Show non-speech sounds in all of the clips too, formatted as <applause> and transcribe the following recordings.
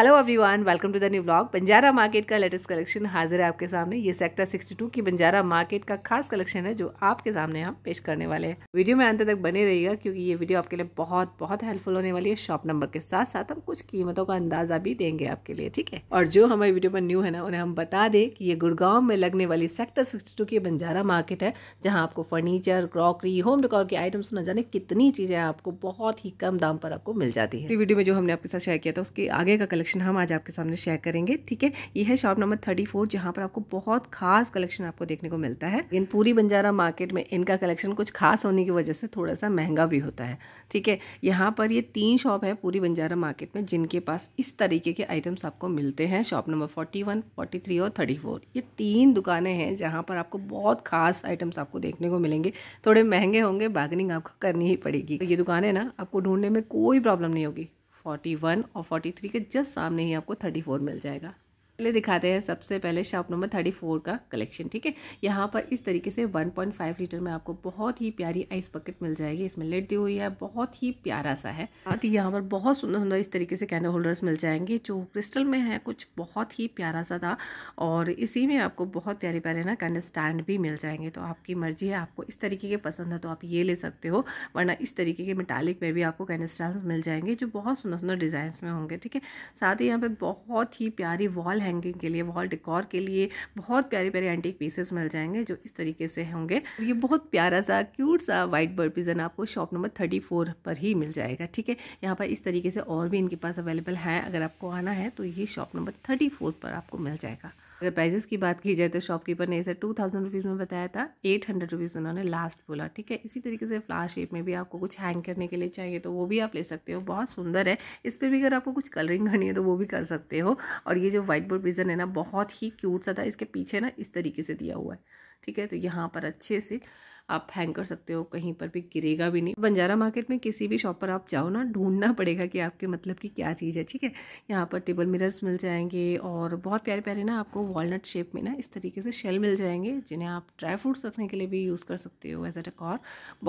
hello everyone welcome to the new blog Banjara market का latest collection हाजिर है आपके सामने ये सेक्टर 62 की बंजारा मार्केट का खास कलेक्शन है जो आपके सामने हम पेश करने वाले हैं वीडियो में अंत तक बने रहिएगा क्योंकि ये वीडियो आपके लिए बहुत बहुत हेल्पफुल होने वाली है शॉप नंबर के साथ साथ हम कुछ कीमतों का अंदाजा भी देंगे आपके लिए ठीक है और जो हमारी वीडियो पर न्यू है ना उन्हें हम बता दें कि ये गुड़गांव में लगने वाली सेक्टर सिक्सटी की बंजारा मार्केट है जहाँ आपको फर्नीचर क्रॉकरी होम डेकोर की आइटम्स न जाने कितनी चीजें आपको बहुत ही कम दाम पर आपको मिल जाती है वीडियो में जो हमने आपके साथ शेयर किया था उसके आगे का कलेक्शन कलेक्शन हम आज आपके सामने शेयर करेंगे ठीक है ये है शॉप नंबर थर्टी फोर जहाँ पर आपको बहुत खास कलेक्शन आपको देखने को मिलता है इन पूरी बंजारा मार्केट में इनका कलेक्शन कुछ खास होने की वजह से थोड़ा सा महंगा भी होता है ठीक है यहाँ पर ये तीन शॉप है पूरी बंजारा मार्केट में जिनके पास इस तरीके के आइटम्स आपको मिलते हैं shop number forty one forty three और थर्टी फोर ये तीन दुकानें हैं जहाँ पर आपको बहुत खास आइटम्स आपको देखने को मिलेंगे थोड़े महंगे होंगे बार्गनिंग आपको करनी ही पड़ेगी ये है ना आपको ढूंढने में कोई प्रॉब्लम नहीं होगी 41 और 43 के जस्ट सामने ही आपको 34 मिल जाएगा ले दिखाते हैं सबसे पहले शॉप नंबर थर्टी फोर का कलेक्शन ठीक है यहाँ पर इस तरीके से वन पॉइंट फाइव लीटर में आपको बहुत ही प्यारी आइस बकेट मिल जाएगी इसमें लेट दी हुई है बहुत ही प्यारा सा है और यहाँ पर बहुत सुंदर सुंदर इस तरीके से कैंडल होल्डर्स मिल जाएंगे जो क्रिस्टल में है कुछ बहुत ही प्यारा सा था और इसी में आपको बहुत प्यारे प्यारे ना कैंडल स्टैंड भी मिल जाएंगे तो आपकी मर्जी है आपको इस तरीके के पसंद है तो आप ये ले सकते हो वरना इस तरीके के मेटालिक में भी आपको कैंडल स्टैंड मिल जाएंगे जो बहुत सुंदर सुंदर डिजाइन में होंगे ठीक है साथ ही यहाँ पर बहुत ही प्यारी वॉल है हैंगिंग के लिए वॉल डिकॉर के लिए बहुत प्यारे प्यारे एंटीक पीसेस मिल जाएंगे जो इस तरीके से होंगे ये बहुत प्यारा सा क्यूट सा वाइट बर्ड पिजन आपको शॉप नंबर थर्टी फोर पर ही मिल जाएगा ठीक है यहाँ पर इस तरीके से और भी इनके पास अवेलेबल है अगर आपको आना है तो ये शॉप नंबर थर्टी फोर पर आपको मिल जाएगा अगर प्राइजेस की बात की जाए तो शॉपकीपर ने इसे टू थाउजेंड रुपीज़ में बताया था एट हंड्रेड रुपीज़ उन्होंने लास्ट बोला ठीक है इसी तरीके से फ्लावर शेप में भी आपको कुछ हैंग करने के लिए चाहिए तो वो भी आप ले सकते हो बहुत सुंदर है इस पर भी अगर आपको कुछ कलरिंग करनी है तो वो भी कर सकते हो और ये जो वाइट बोर्ड पिजन है ना बहुत ही क्यूट सा था इसके पीछे ना इस तरीके से दिया हुआ है ठीक है तो यहाँ पर अच्छे से आप हैंग कर सकते हो कहीं पर भी गिरेगा भी नहीं बंजारा मार्केट में किसी भी शॉप पर आप जाओ ना ढूंढना पड़ेगा कि आपके मतलब की क्या चीज़ है ठीक है यहाँ पर टेबल मिरर्स मिल जाएंगे और बहुत प्यारे प्यारे ना आपको वॉलनट शेप में ना इस तरीके से शेल मिल जाएंगे जिन्हें आप ड्राई फ्रूट्स रखने के लिए भी यूज़ कर सकते हो एज ए टकॉर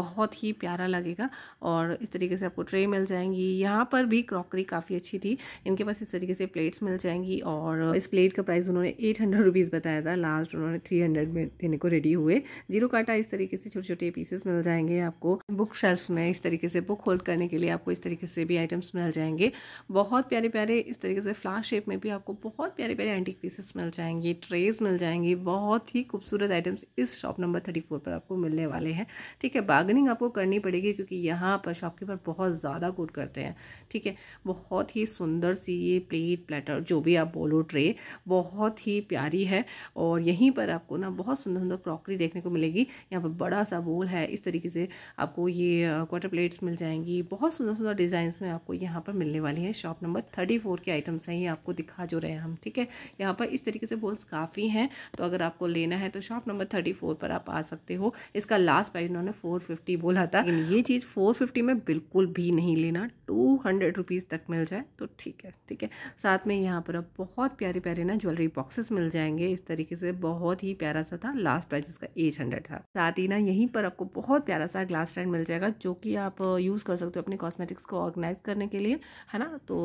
बहुत ही प्यारा लगेगा और इस तरीके से आपको ट्रे मिल जाएंगी यहाँ पर भी क्रॉकरी काफ़ी अच्छी थी इनके पास इस तरीके से प्लेट्स मिल जाएंगी और इस प्लेट का प्राइस उन्होंने एट हंड्रेड रुपीज़ बताया था लास्ट उन्होंने थ्री हंड्रेड में देने को रेडी हुए जीरो काटा इस तरीके से छोटे छोटे पीसेस मिल जाएंगे आपको बुक शेल्फ में इस तरीके से बुक होल्ड करने के लिए आपको इस तरीके से भी आइटम्स मिल जाएंगे बहुत प्यारे प्यारे इस तरीके से फ्लावर शेप में भी आपको बहुत प्यारे प्यारे एंटीक पीसेस मिल जाएंगे ट्रेस मिल जाएंगे बहुत ही खूबसूरत आइटम्स इस शॉप नंबर थर्टी फोर पर आपको मिलने वाले हैं ठीक है बार्गनिंग आपको करनी पड़ेगी क्योंकि यहाँ पर शॉपकीपर बहुत ज़्यादा कोट करते हैं ठीक है बहुत ही सुंदर सी ये प्लेट प्लेटर जो भी आप बोलो ट्रे बहुत ही प्यारी है और यहीं पर आपको ना बहुत सुंदर सुंदर क्रॉकरी देखने को मिलेगी यहाँ पर बड़ा सा बोल है इस तरीके से आपको ये क्वार्टर प्लेट्स मिल जाएंगी बहुत सुंदर सुंदर डिजाइन में आपको यहाँ पर मिलने वाली है शॉप नंबर थर्टी फोर के आइटम्स हैं ये आपको दिखा जो रहे हैं हम ठीक है यहाँ पर इस तरीके से बोल्स काफ़ी हैं तो अगर आपको लेना है तो शॉप नंबर थर्टी फोर पर आप आ सकते हो इसका लास्ट प्राइस उन्होंने फोर फिफ्टी बोला था ये चीज़ फोर फिफ्टी में बिल्कुल भी नहीं लेना टू हंड्रेड रुपीज़ तक मिल जाए तो ठीक है ठीक है साथ में यहाँ पर अब बहुत प्यारे प्यारे ना ज्वेलरी बॉक्सेस मिल जाएंगे इस तरीके से बहुत ही प्यारा सा था लास्ट प्राइस इसका एट हंड्रेड था साथ ही ना यहीं पर आपको बहुत प्यारा सा ग्लास स्टैंड मिल जाएगा जो कि आप यूज़ कर सकते हो अपने कॉस्मेटिक्स को ऑर्गेनाइज करने के लिए है ना तो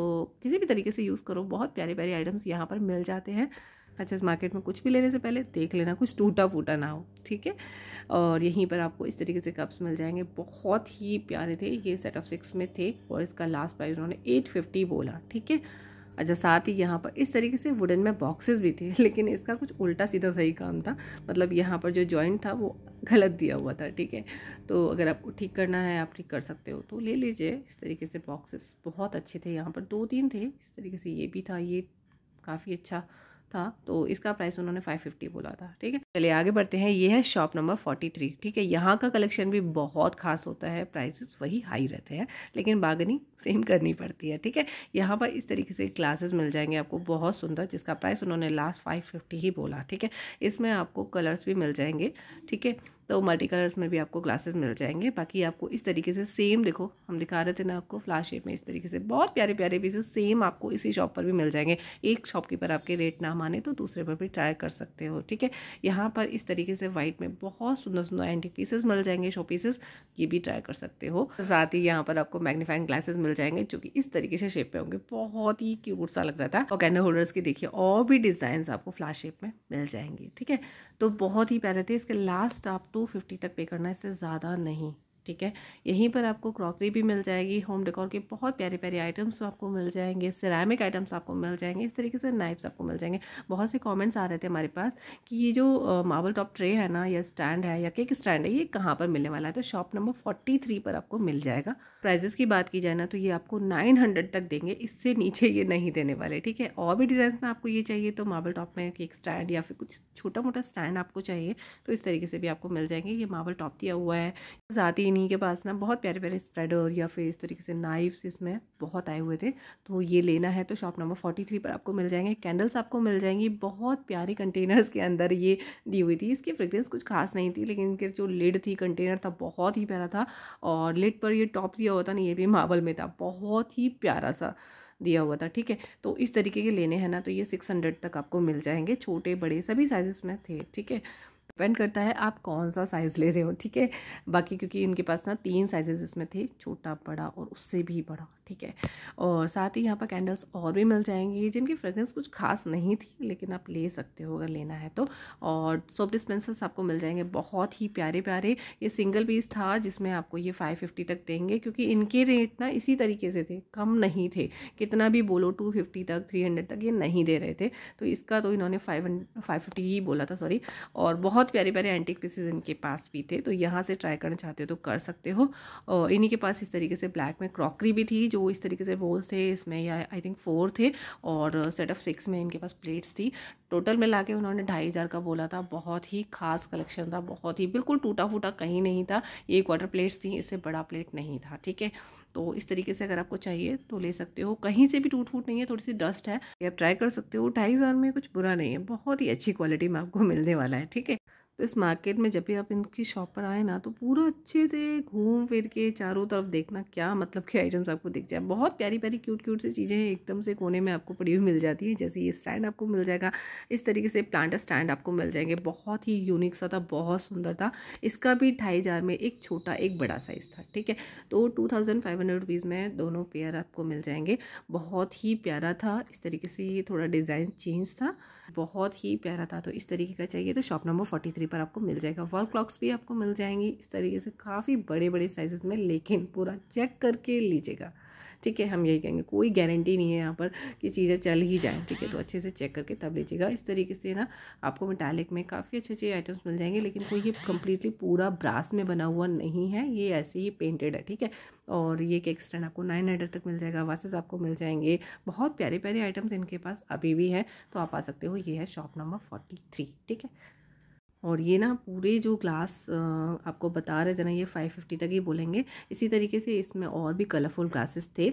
किसी भी तरीके से यूज़ करो बहुत प्यारे प्यारे आइटम्स यहाँ पर मिल जाते हैं अच्छा इस मार्केट में कुछ भी लेने से पहले देख लेना कुछ टूटा फूटा ना हो ठीक है और यहीं पर आपको इस तरीके से कप्स मिल जाएंगे बहुत ही प्यारे थे ये सेट ऑफ सिक्स में थे और इसका लास्ट प्राइस उन्होंने एट फिफ्टी बोला ठीक है अच्छा साथ ही यहाँ पर इस तरीके से वुडन में बॉक्सेस भी थे <laughs> लेकिन इसका कुछ उल्टा सीधा सही काम था मतलब यहाँ पर जो जॉइंट था वो गलत दिया हुआ था ठीक है तो अगर आपको ठीक करना है आप ठीक कर सकते हो तो ले लीजिए इस तरीके से बॉक्सेस बहुत अच्छे थे यहाँ पर दो तीन थे इस तरीके से ये भी था ये काफ़ी अच्छा था तो इसका प्राइस उन्होंने फाइव फिफ्टी बोला था ठीक है चलिए आगे बढ़ते हैं ये है शॉप नंबर फोर्टी थ्री ठीक है यहाँ का कलेक्शन भी बहुत खास होता है प्राइसेस वही हाई रहते हैं लेकिन बागनी सेम करनी पड़ती है ठीक है यहाँ पर इस तरीके से क्लासेस मिल जाएंगे आपको बहुत सुंदर जिसका प्राइस उन्होंने लास्ट फाइव फिफ्टी ही बोला ठीक है इसमें आपको कलर्स भी मिल जाएंगे ठीक है तो मल्टी कलर्स में भी आपको ग्लासेस मिल जाएंगे बाकी आपको इस तरीके से सेम देखो हम दिखा रहे थे ना आपको फ्लाश शेप में इस तरीके से बहुत प्यारे प्यारे पीसेस सेम आपको इसी शॉप पर भी मिल जाएंगे एक शॉपकीपर आपके रेट ना माने तो दूसरे पर भी ट्राई कर सकते हो ठीक है यहाँ यहाँ पर इस तरीके से वाइट में बहुत सुंदर सुंदर एंटी पीसेस मिल जाएंगे शो पीसेस ये भी ट्राई कर सकते हो साथ ही यहाँ पर आपको मैग्नीफाइंग ग्लासेस मिल जाएंगे जो कि इस तरीके से शेप में होंगे बहुत ही क्यूट सा लग रहा था और कैंडल होल्डर्स की देखिए और भी डिज़ाइन आपको फ्लैश शेप में मिल जाएंगे ठीक है तो बहुत ही प्यारे थे इसके लास्ट आप टू फिफ्टी तक पे करना इससे ज़्यादा नहीं ठीक है यहीं पर आपको क्रॉकरी भी मिल जाएगी होम डेकोर के बहुत प्यारे प्यारे आइटम्स आपको मिल जाएंगे सिरामिक आइटम्स आपको मिल जाएंगे इस तरीके से नाइफ्स आपको मिल जाएंगे बहुत से कमेंट्स आ रहे थे हमारे पास कि ये जो मार्बल टॉप ट्रे है ना या स्टैंड है या केक स्टैंड है ये कहाँ पर मिलने वाला है तो शॉप नंबर फोर्टी पर आपको मिल जाएगा प्राइजेस की बात की जाए ना तो ये आपको नाइन तक देंगे इससे नीचे ये नहीं देने वाले ठीक है और भी डिज़ाइन में आपको ये चाहिए तो मार्बल टॉप में केक स्टैंड या फिर कुछ छोटा मोटा स्टैंड आपको चाहिए तो इस तरीके से भी आपको मिल जाएंगे ये मार्बल टॉप दिया हुआ है ज़्यादा इन्हीं के पास ना बहुत प्यारे प्यारे स्प्रेडर या फिर इस तरीके से नाइफ्स इसमें बहुत आए हुए थे तो ये लेना है तो शॉप नंबर फोर्टी थ्री पर आपको मिल जाएंगे कैंडल्स आपको मिल जाएंगी बहुत प्यारे कंटेनर्स के अंदर ये दी हुई थी इसकी फ्रेग्रेंस कुछ खास नहीं थी लेकिन इनके जो लिड थी कंटेनर था बहुत ही प्यारा था और लिड पर ये टॉप दिया हुआ था ना ये भी मार्बल में था बहुत ही प्यारा सा दिया हुआ था ठीक है तो इस तरीके के लेने हैं ना तो ये सिक्स हंड्रेड तक आपको मिल जाएंगे छोटे बड़े सभी साइज़ में थे ठीक है डिपेंड करता है आप कौन सा साइज़ ले रहे हो ठीक है बाकी क्योंकि इनके पास ना तीन साइजेस इसमें थे छोटा बड़ा और उससे भी बड़ा ठीक है और साथ ही यहाँ पर कैंडल्स और भी मिल जाएंगी जिनकी फ्रेगरेंस कुछ खास नहीं थी लेकिन आप ले सकते हो अगर लेना है तो और सोप डिस्पेंसर्स आपको मिल जाएंगे बहुत ही प्यारे प्यारे ये सिंगल पीस था जिसमें आपको ये फाइव फिफ्टी तक देंगे क्योंकि इनके रेट ना इसी तरीके से थे कम नहीं थे कितना भी बोलो टू फिफ्टी तक थ्री हंड्रेड तक ये नहीं दे रहे थे तो इसका तो इन्होंने फाइव हंड्रेड फाइव फिफ्टी ही बोला था सॉरी और बहुत प्यारे प्यारे एंटिक पीसेज इनके पास भी थे तो यहाँ से ट्राई करना चाहते हो तो कर सकते हो और इन्हीं के पास इस तरीके से ब्लैक में क्रॉकरी भी थी जो इस तरीके से बोल्स थे इसमें या आई थिंक फोर थे और सेट ऑफ सिक्स में इनके पास प्लेट्स थी टोटल मिला के उन्होंने ढाई हज़ार का बोला था बहुत ही खास कलेक्शन था बहुत ही बिल्कुल टूटा फूटा कहीं नहीं था ये क्वार्टर प्लेट्स थी इससे बड़ा प्लेट नहीं था ठीक है तो इस तरीके से अगर आपको चाहिए तो ले सकते हो कहीं से भी टूट फूट नहीं है थोड़ी सी डस्ट है आप ट्राई कर सकते हो ढाई हज़ार में कुछ बुरा नहीं है बहुत ही अच्छी क्वालिटी में आपको मिलने वाला है ठीक है तो इस मार्केट में जब भी आप इनकी शॉप पर आए ना तो पूरा अच्छे से घूम फिर के चारों तरफ देखना क्या मतलब के आइटम्स आपको दिख जाए बहुत प्यारी प्यारी क्यूट क्यूट सी चीज़ें एकदम से कोने में आपको पड़ी हुई मिल जाती है जैसे ये स्टैंड आपको मिल जाएगा इस तरीके से प्लांट स्टैंड आपको मिल जाएंगे बहुत ही यूनिक सा था बहुत सुंदर था इसका भी ढाई हज़ार में एक छोटा एक बड़ा साइज़ था ठीक है तो two thousand five hundred rupees में दोनों पेयर आपको मिल जाएंगे बहुत ही प्यारा था इस तरीके से ये थोड़ा डिज़ाइन चेंज था बहुत ही प्यारा था तो इस तरीके का चाहिए तो shop number forty three jewellery पर आपको मिल जाएगा वॉल क्लॉक्स भी आपको मिल जाएंगी इस तरीके से काफ़ी बड़े बड़े साइजेस में लेकिन पूरा चेक करके लीजिएगा ठीक है हम यही कहेंगे कोई गारंटी नहीं है यहाँ पर कि चीज़ें चल ही जाएँ ठीक है तो अच्छे से चेक करके तब लीजिएगा इस तरीके से ना आपको मेटालिक में काफ़ी अच्छे अच्छे आइटम्स मिल जाएंगे लेकिन कोई ये कम्प्लीटली पूरा ब्रास में बना हुआ नहीं है ये ऐसे ही पेंटेड है ठीक है और ये केक स्टैंड आपको नाइन हंड्रेड तक मिल जाएगा वासेस आपको मिल जाएंगे बहुत प्यारे प्यारे आइटम्स इनके पास अभी भी हैं तो आप आ सकते हो ये है शॉप नंबर फोर्टी थ्री ठीक है और ये ना पूरे जो ग्लास आपको बता रहे थे ना ये फाइव फिफ्टी तक ही बोलेंगे इसी तरीके से इसमें और भी कलरफुल ग्लासेस थे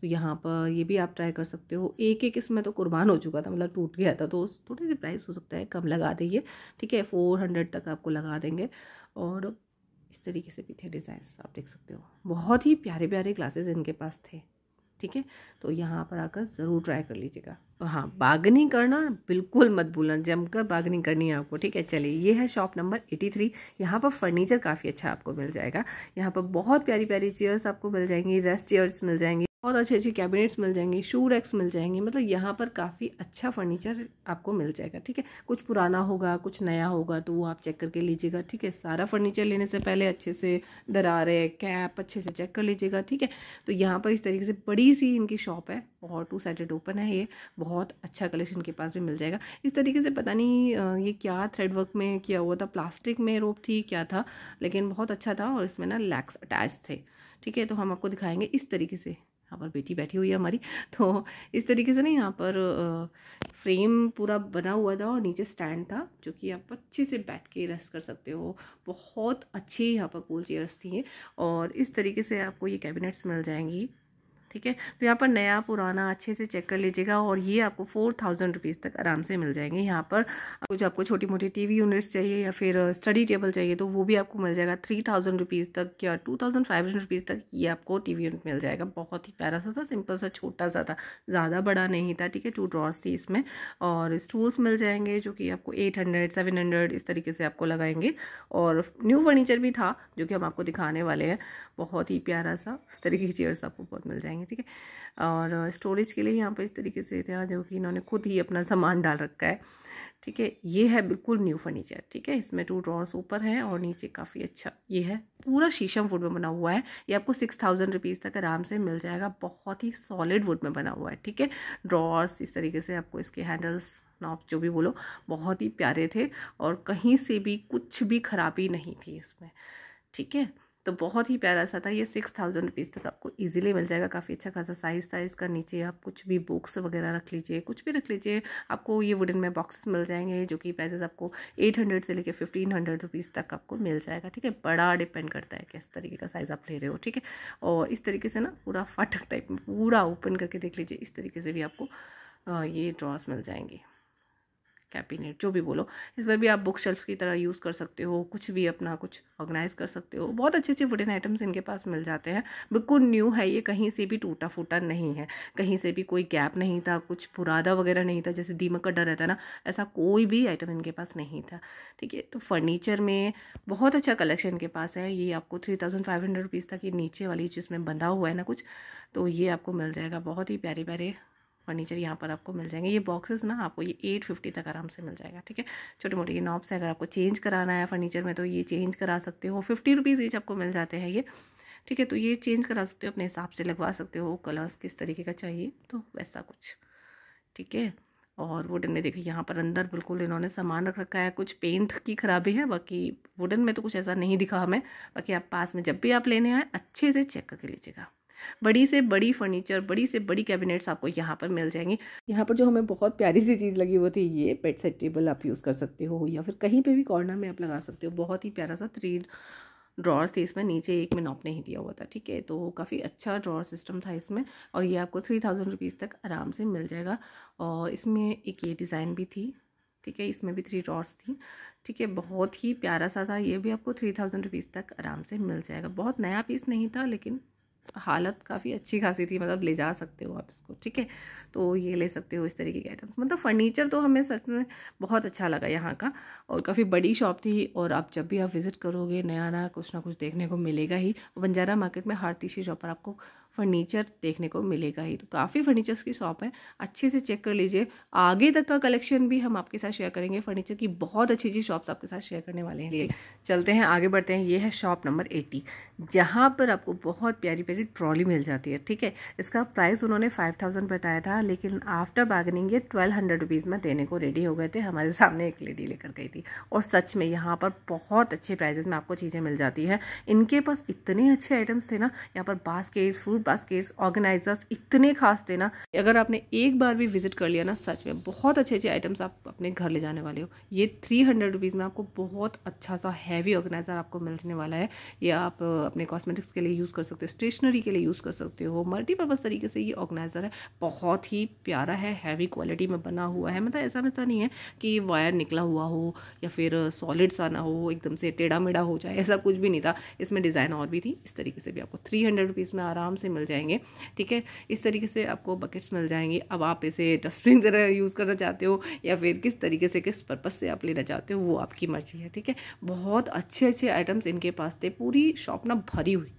तो यहाँ पर ये भी आप ट्राई कर सकते हो एक एक इसमें तो कुर्बान हो चुका था मतलब टूट गया था तो थोड़ी सी प्राइस हो सकता है कम लगा दीजिए ठीक है फोर हंड्रेड तक आपको लगा देंगे और इस तरीके से भी थे डिज़ाइंस आप देख सकते हो बहुत ही प्यारे प्यारे ग्लासेस इनके पास थे ठीक है तो यहाँ पर आकर ज़रूर ट्राई कर लीजिएगा तो हाँ बागनिंग करना बिल्कुल मत भूलना जमकर बागनिंग करनी है आपको ठीक है चलिए ये है शॉप नंबर 83 यहाँ पर फर्नीचर काफ़ी अच्छा आपको मिल जाएगा यहाँ पर बहुत प्यारी प्यारी चेयर्स आपको मिल जाएंगी रेस्ट चेयर्स मिल जाएंगी बहुत अच्छे अच्छे कैबिनेट्स मिल जाएंगे शू रैक्स मिल जाएंगे मतलब यहाँ पर काफ़ी अच्छा फर्नीचर आपको मिल जाएगा ठीक है कुछ पुराना होगा कुछ नया होगा तो वो आप चेक करके लीजिएगा ठीक है सारा फर्नीचर लेने से पहले अच्छे से दरारे कैप अच्छे से चेक कर लीजिएगा ठीक है तो यहाँ पर इस तरीके से बड़ी सी इनकी शॉप है और टू साइडेड ओपन है ये बहुत अच्छा कलेक्शन के पास भी मिल जाएगा इस तरीके से पता नहीं ये क्या थ्रेडवर्क में किया हुआ था प्लास्टिक में रोप थी क्या था लेकिन बहुत अच्छा था और इसमें ना लैक्स अटैच थे ठीक है तो हम आपको दिखाएंगे इस तरीके से यहाँ पर बेटी बैठी हुई है हमारी तो इस तरीके से ना यहाँ पर फ्रेम पूरा बना हुआ था और नीचे स्टैंड था जो कि आप अच्छे से बैठ के रेस्ट कर सकते हो बहुत अच्छी यहाँ पर कूल चेयर्स थी और इस तरीके से आपको ये कैबिनेट्स मिल जाएंगी ठीक है तो यहाँ पर नया पुराना अच्छे से चेक कर लीजिएगा और ये आपको फोर थाउजेंड रुपीज़ तक आराम से मिल जाएंगे यहाँ पर कुछ आपको छोटी मोटी टी वी यूनिट्स चाहिए या फिर स्टडी uh, टेबल चाहिए तो वो भी आपको मिल जाएगा थ्री थाउजेंड रुपीज़ तक या two thousand five hundred rupees तक ये आपको टी वी यूनिट मिल जाएगा बहुत ही प्यारा सा था सिंपल सा छोटा सा था ज़्यादा बड़ा नहीं था ठीक है टू ड्रॉर्स थी इसमें और स्टूल्स मिल जाएंगे जो कि आपको एट हंड्रेड सेवन हंड्रेड इस तरीके से आपको लगाएंगे और न्यू फर्नीचर भी था जो कि हम आपको दिखाने वाले हैं बहुत ही प्यारा सा इस तरीके की चेयर्स आपको बहुत मिल जाएंगे ठीक है और स्टोरेज के लिए यहाँ पर इस तरीके से यहाँ जो कि इन्होंने खुद ही अपना सामान डाल रखा है ठीक है ये है बिल्कुल न्यू फर्नीचर ठीक है इसमें टू ड्रॉर्स ऊपर हैं और नीचे काफ़ी अच्छा ये है पूरा शीशम वुड में बना हुआ है ये आपको सिक्स थाउजेंड रुपीज़ तक आराम से मिल जाएगा बहुत ही सॉलिड वुड में बना हुआ है ठीक है ड्रॉर्स इस तरीके से आपको इसके हैंडल्स नॉप जो भी बोलो बहुत ही प्यारे थे और कहीं से भी कुछ भी खराबी नहीं थी इसमें ठीक है तो बहुत ही प्यारा सा था ये सिक्स थाउजेंड रुपीज़ तक आपको इजीली मिल जाएगा काफ़ी अच्छा खासा साइज़ था इसका नीचे आप कुछ भी बुक्स वगैरह रख लीजिए कुछ भी रख लीजिए आपको ये वुडन में बॉक्सेस मिल जाएंगे जो कि प्राइजेस आपको एट हंड्रेड से लेकर फिफ्टीन हंड्रेड रुपीज़ तक आपको मिल जाएगा ठीक है बड़ा डिपेंड करता है किस तरीके का साइज़ आप ले रहे हो ठीक है और इस तरीके से ना पूरा फाटक टाइप में पूरा ओपन करके देख लीजिए इस तरीके से भी आपको ये ड्रॉस मिल जाएंगे कैबिनेट जो भी बोलो इसमें भी आप बुक शेल्फ की तरह यूज़ कर सकते हो कुछ भी अपना कुछ ऑर्गेनाइज कर सकते हो बहुत अच्छे अच्छे वुडन आइटम्स इनके पास मिल जाते हैं बिल्कुल न्यू है ये कहीं से भी टूटा फूटा नहीं है कहीं से भी कोई गैप नहीं था कुछ पुरादा वगैरह नहीं था जैसे दीमक का डर रहता है ना ऐसा कोई भी आइटम इनके पास नहीं था ठीक है तो फर्नीचर में बहुत अच्छा कलेक्शन इनके पास है ये आपको three thousand five hundred rupees तक ये नीचे वाली जिसमें बंधा हुआ है ना कुछ तो ये आपको मिल जाएगा बहुत ही प्यारे प्यारे फर्नीचर यहाँ पर आपको मिल जाएंगे ये बॉक्सेस ना आपको ये एट फिफ्टी तक आराम से मिल जाएगा ठीक है छोटे मोटे ये नॉब्स है अगर आपको चेंज कराना है फर्नीचर में तो ये चेंज करा सकते हो फिफ्टी रुपीज़ ईच आपको मिल जाते हैं ये ठीक है तो ये चेंज करा सकते हो अपने हिसाब से लगवा सकते हो कलर्स किस तरीके का चाहिए तो वैसा कुछ ठीक है और वुडन में देखिए यहाँ पर अंदर बिल्कुल इन्होंने सामान रख रखा है कुछ पेंट की खराबी है बाकी वुडन में तो कुछ ऐसा नहीं दिखा हमें बाकी आप पास में जब भी आप लेने आए अच्छे से चेक करके लीजिएगा बड़ी से बड़ी फर्नीचर बड़ी से बड़ी कैबिनेट्स आपको यहाँ पर मिल जाएंगी यहाँ पर जो हमें बहुत प्यारी सी चीज़ लगी हुई थी ये पेट सेट टेबल आप यूज़ कर सकते हो या फिर कहीं पर भी कॉर्नर में आप लगा सकते हो बहुत ही प्यारा सा थ्री ड्रॉर्स थे इसमें नीचे एक में नॉप नहीं दिया हुआ था ठीक है तो काफ़ी अच्छा ड्रॉर सिस्टम था इसमें और ये आपको थ्री थाउजेंड रुपीज़ तक आराम से मिल जाएगा और इसमें एक ये डिज़ाइन भी थी ठीक है इसमें भी थ्री ड्रॉर्स थी ठीक है बहुत ही प्यारा सा था ये भी आपको थ्री थाउजेंड रुपीज़ तक आराम से मिल जाएगा बहुत नया पीस नहीं था लेकिन हालत काफ़ी अच्छी खासी थी मतलब ले जा सकते हो आप इसको ठीक है तो ये ले सकते हो इस तरीके के आइटम मतलब फर्नीचर तो हमें सच में बहुत अच्छा लगा यहाँ का और काफ़ी बड़ी शॉप थी और आप जब भी आप विज़िट करोगे नया नया कुछ ना कुछ देखने को मिलेगा ही बंजारा मार्केट में हर तीसरी शॉप पर आपको फर्नीचर देखने को मिलेगा ही तो काफ़ी फर्नीचर्स की शॉप है अच्छे से चेक कर लीजिए आगे तक का कलेक्शन भी हम आपके साथ शेयर करेंगे फर्नीचर की बहुत अच्छी अच्छी शॉप्स आपके साथ शेयर करने वाले हैं चलते हैं आगे बढ़ते हैं ये है शॉप नंबर एटी जहाँ पर आपको बहुत प्यारी प्यारी ट्रॉली मिल जाती है ठीक है इसका प्राइस उन्होंने फाइव थाउजेंड बताया था लेकिन आफ्टर बार्गनिंग ये ट्वेल्व हंड्रेड रुपीज़ में देने को रेडी हो गए थे हमारे सामने एक लेडी लेकर गई थी और सच में यहाँ पर बहुत अच्छे प्राइजेस में आपको चीज़ें मिल जाती है इनके पास इतने अच्छे आइटम्स थे ना यहाँ पर बास्केट फ्रूट पास के ऑर्गेनाइजर्स इतने खास थे ना अगर आपने एक बार भी विजिट कर लिया ना सच में बहुत अच्छे अच्छे आइटम्स आप अपने घर ले जाने वाले हो ये थ्री हंड्रेड रुपीज़ में आपको बहुत अच्छा सा हैवी ऑर्गेनाइज़र आपको मिलने वाला है ये आप अपने कॉस्मेटिक्स के लिए यूज़ कर सकते हो स्टेशनरी के लिए यूज़ कर सकते हो मल्टीपर्पज़ तरीके से ये ऑर्गेनाइज़र है बहुत ही प्यारा है हैवी क्वालिटी में बना हुआ है मतलब ऐसा वैसा नहीं है कि वायर निकला हुआ हो या फिर सॉलिड सा ना हो एकदम से टेढ़ा मेढ़ा हो जाए ऐसा कुछ भी नहीं था इसमें डिज़ाइन और भी थी इस तरीके से भी आपको थ्री हंड्रेड रुपीज़ में आराम से मिल जाएंगे ठीक है इस तरीके से आपको बकेट्स मिल जाएंगे अब आप इसे डस्टबिन तरह यूज़ करना चाहते हो या फिर किस तरीके से किस पर्पज़ से आप लेना चाहते हो वो आपकी मर्जी है ठीक है बहुत अच्छे अच्छे आइटम्स इनके पास थे पूरी शॉप ना भरी हुई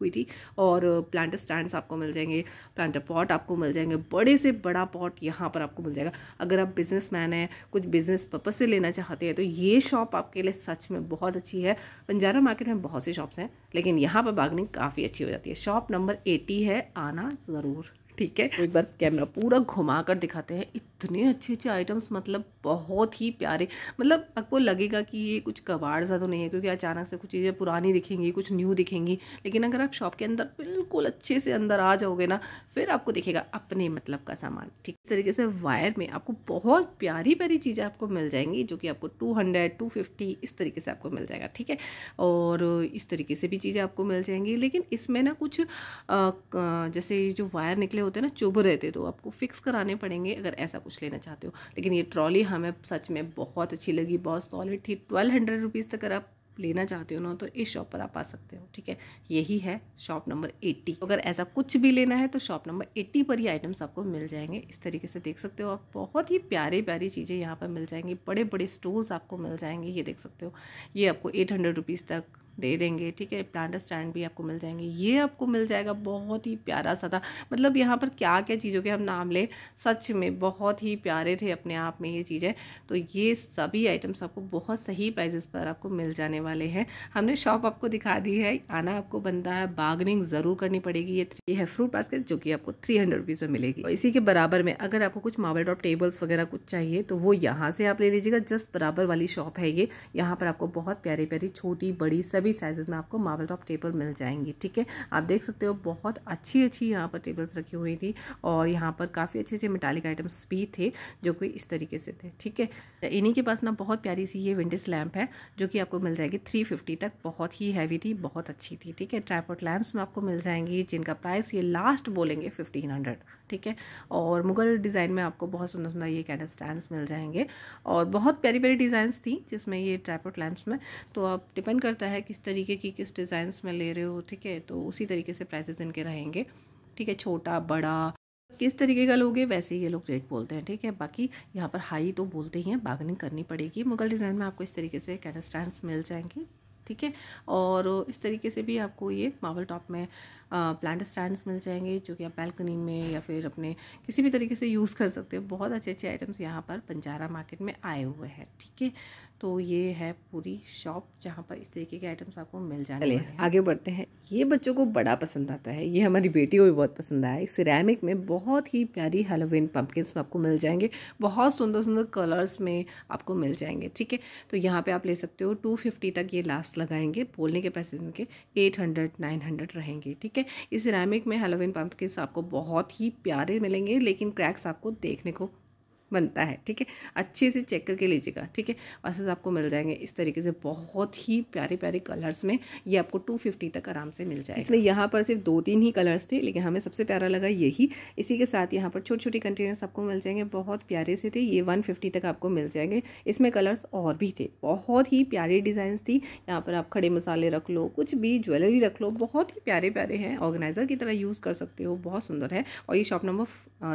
हुई थी और प्लांट स्टैंड्स आपको मिल जाएंगे प्लांट पॉट आपको मिल जाएंगे बड़े से बड़ा पॉट यहाँ पर आपको मिल जाएगा अगर आप बिजनेस मैन हैं कुछ बिजनेस पर्पज से लेना चाहते हैं तो ये शॉप आपके लिए सच में बहुत अच्छी है बंजारा मार्केट में बहुत सी शॉप्स हैं लेकिन यहाँ पर बार्गनिंग काफ़ी अच्छी हो जाती है शॉप नंबर एटी है आना ज़रूर ठीक है एक बार कैमरा पूरा घुमा कर दिखाते हैं इतने अच्छे अच्छे आइटम्स मतलब बहुत ही प्यारे मतलब आपको लगेगा कि ये कुछ कबाड़ सा तो नहीं है क्योंकि अचानक से कुछ चीज़ें पुरानी दिखेंगी कुछ न्यू दिखेंगी लेकिन अगर आप शॉप के अंदर बिल्कुल अच्छे से अंदर आ जाओगे ना फिर आपको दिखेगा अपने मतलब का सामान ठीक इस तरीके से वायर में आपको बहुत प्यारी प्यारी चीज़ें आपको मिल जाएंगी जो कि आपको टू हंड्रेड टू फिफ्टी इस तरीके से आपको मिल जाएगा ठीक है और इस तरीके से भी चीज़ें आपको मिल जाएंगी लेकिन इसमें ना कुछ जैसे जो वायर निकले होते हैं ना चुभ रहते तो आपको फिक्स कराने पड़ेंगे अगर ऐसा कुछ लेना चाहते हो लेकिन ये ट्रॉली हमें सच में बहुत अच्छी लगी बहुत सॉलिड थी ट्वेल्व हंड्रेड रुपीज़ तक अगर आप लेना चाहते हो ना तो इस शॉप पर आप आ सकते हो ठीक है यही है शॉप नंबर एट्टी अगर ऐसा कुछ भी लेना है तो शॉप नंबर एट्टी पर ही आइटम्स आपको मिल जाएंगे इस तरीके से देख सकते हो आप बहुत ही प्यारे प्यारी चीज़ें यहाँ पर मिल जाएंगी बड़े बड़े स्टोर्स आपको मिल जाएंगे ये देख सकते हो ये आपको एट हंड्रेड रुपीज़ तक दे देंगे ठीक है प्लांटर स्टैंड भी आपको मिल जाएंगे ये आपको मिल जाएगा बहुत ही प्यारा सा था मतलब यहाँ पर क्या क्या चीज़ों के हम नाम लें सच में बहुत ही प्यारे थे अपने आप में ये चीज़ें तो ये सभी आइटम्स आपको बहुत सही प्राइजेस पर आपको मिल जाने वाले हैं हमने शॉप आपको दिखा दी है आना आपको बनता है बार्गनिंग ज़रूर करनी पड़ेगी ये ये है फ्रूट बास्केट जो कि आपको थ्री हंड्रेड रुपीज़ में मिलेगी और इसी के बराबर में अगर आपको कुछ मार्बल टॉप टेबल्स वगैरह कुछ चाहिए तो वो यहाँ से आप ले लीजिएगा जस्ट बराबर वाली शॉप है ये यहाँ पर आपको बहुत प्यारी प्यारी छोटी बड़ी सभी सभी साइजेस में आपको मार्बल टॉप टेबल मिल जाएंगी ठीक है आप देख सकते हो बहुत अच्छी अच्छी यहाँ पर टेबल्स रखी हुई थी और यहाँ पर काफ़ी अच्छे अच्छे मेटालिक आइटम्स भी थे जो कि इस तरीके से थे ठीक है इन्हीं के पास ना बहुत प्यारी सी ये विंटेज लैम्प है जो कि आपको मिल जाएगी थ्री फिफ्टी तक बहुत ही हैवी थी बहुत अच्छी थी ठीक है ट्राईपोर्ट लैम्प्स में आपको मिल जाएंगी जिनका प्राइस ये लास्ट बोलेंगे फिफ्टीन हंड्रेड ठीक है और मुग़ल डिज़ाइन में आपको बहुत सुंदर सुंदर ये कैंडल स्टैंड मिल जाएंगे और बहुत प्यारी प्यारी डिज़ाइंस थी जिसमें ये ट्राईपोर्ट लैम्प्स में तो आप डिपेंड करता है किस तरीके की किस डिज़ाइंस में ले रहे हो ठीक है तो उसी तरीके से प्राइजेस इनके रहेंगे ठीक है छोटा बड़ा किस तरीके का लोगे वैसे ही ये लोग रेट बोलते हैं ठीक है बाकी यहाँ पर हाई तो बोलते ही हैं बार्गनिंग करनी पड़ेगी मुगल डिज़ाइन में आपको इस तरीके से कैंडल स्टैंड मिल जाएंगे ठीक है और इस तरीके से भी आपको ये मावल टॉप में प्लांट स्टैंड्स मिल जाएंगे जो कि आप बैल्कनी में या फिर अपने किसी भी तरीके से यूज़ कर सकते हो बहुत अच्छे अच्छे आइटम्स यहाँ पर पंजारा मार्केट में आए हुए हैं ठीक है तो ये है पूरी शॉप जहाँ पर इस तरीके के आइटम्स आपको मिल हैं आगे बढ़ते हैं ये बच्चों को बड़ा पसंद आता है ये हमारी बेटी को भी बहुत पसंद आया सिरेमिक में बहुत ही प्यारी हेलोविन पम्पकिन्स आपको मिल जाएंगे बहुत सुंदर सुंदर कलर्स में आपको मिल जाएंगे ठीक है तो यहाँ पर आप ले सकते हो टू फिफ्टी तक ये लास्ट लगाएंगे बोलने के पैसे इनके एट हंड्रेड नाइन हंड्रेड रहेंगे ठीक है इस सिरेमिक में हेलोविन पम्पकिन्स आपको बहुत ही प्यारे मिलेंगे लेकिन क्रैक्स आपको देखने को बनता है ठीक है अच्छे से चेक करके लीजिएगा ठीक है वैसे आपको मिल जाएंगे इस तरीके से बहुत ही प्यारे प्यारे कलर्स में ये आपको टू फिफ्टी तक आराम से मिल जाएगा इसमें यहाँ पर सिर्फ दो तीन ही कलर्स थे लेकिन हमें सबसे प्यारा लगा यही इसी के साथ यहाँ पर छोटे छोटे कंटेनर्स आपको मिल जाएंगे बहुत प्यारे से थे ये वन फिफ्टी तक आपको मिल जाएंगे इसमें कलर्स और भी थे बहुत ही प्यारे डिजाइन थी यहाँ पर आप खड़े मसाले रख लो कुछ भी ज्वेलरी रख लो बहुत ही प्यारे प्यारे हैं ऑर्गेनाइज़र की तरह यूज़ कर सकते हो बहुत सुंदर है और ये शॉप नंबर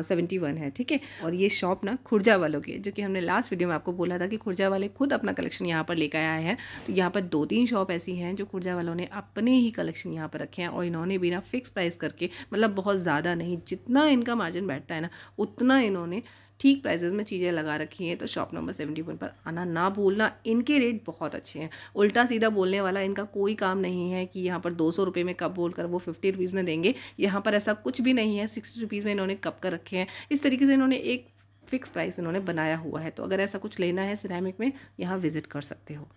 सेवेंटी वन है ठीक है और ये शॉप ना खुर्जा वालों की जो कि हमने लास्ट वीडियो में आपको बोला था कि खुर्जा वाले खुद अपना कलेक्शन यहाँ पर लेकर आए हैं तो यहाँ पर दो तीन शॉप ऐसी हैं जो खुर्जा वालों ने अपने ही कलेक्शन यहाँ पर रखे हैं और इन्होंने भी ना फिक्स प्राइस करके मतलब बहुत ज़्यादा नहीं जितना इनका मार्जिन बैठता है ना उतना इन्होंने ठीक प्राइजेज़ में चीज़ें लगा रखी हैं तो शॉप नंबर सेवेंटी वन पर आना ना भूलना इनके रेट बहुत अच्छे हैं उल्टा सीधा बोलने वाला इनका कोई काम नहीं है कि यहाँ पर दो सौ रुपये में कप बोल कर वो फिफ्टी रुपीज़ में देंगे यहाँ पर ऐसा कुछ भी नहीं है सिक्सटी रुपीज़ में इन्होंने कप कर रखे हैं इस तरीके से इन्होंने एक फिक्स प्राइस इन्होंने बनाया हुआ है तो अगर ऐसा कुछ लेना है सिरेमिक में यहाँ विजिट कर सकते हो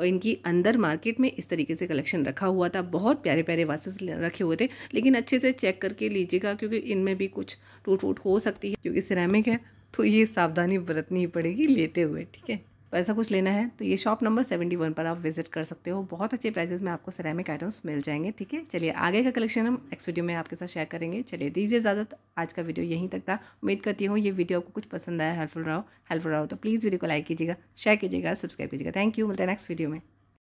और इनकी अंदर मार्केट में इस तरीके से कलेक्शन रखा हुआ था बहुत प्यारे प्यारे वासेस रखे हुए थे लेकिन अच्छे से चेक करके लीजिएगा क्योंकि इनमें भी कुछ टूट फूट हो सकती है क्योंकि सिरेमिक है तो ये सावधानी बरतनी ही पड़ेगी लेते हुए ठीक है तो ऐसा कुछ लेना है तो ये शॉप नंबर सेवेंटी वन पर आप विजिट कर सकते हो बहुत अच्छे प्राइजेस में आपको सरेमिक आइटम्स मिल जाएंगे ठीक है चलिए आगे का कलेक्शन हम नेक्स्ट वीडियो में आपके साथ शेयर करेंगे चलिए दीजिए इजाज़त आज का वीडियो यहीं तक था उम्मीद करती हूँ ये वीडियो आपको कुछ पसंद आया हेल्पफुल रहा हेल्पफुल रहा तो प्लीज़ वीडियो को लाइक कीजिएगा शेयर कीजिएगा सब्सक्राइब कीजिएगा थैंक यू मिलते हैं नेक्स्ट वीडियो में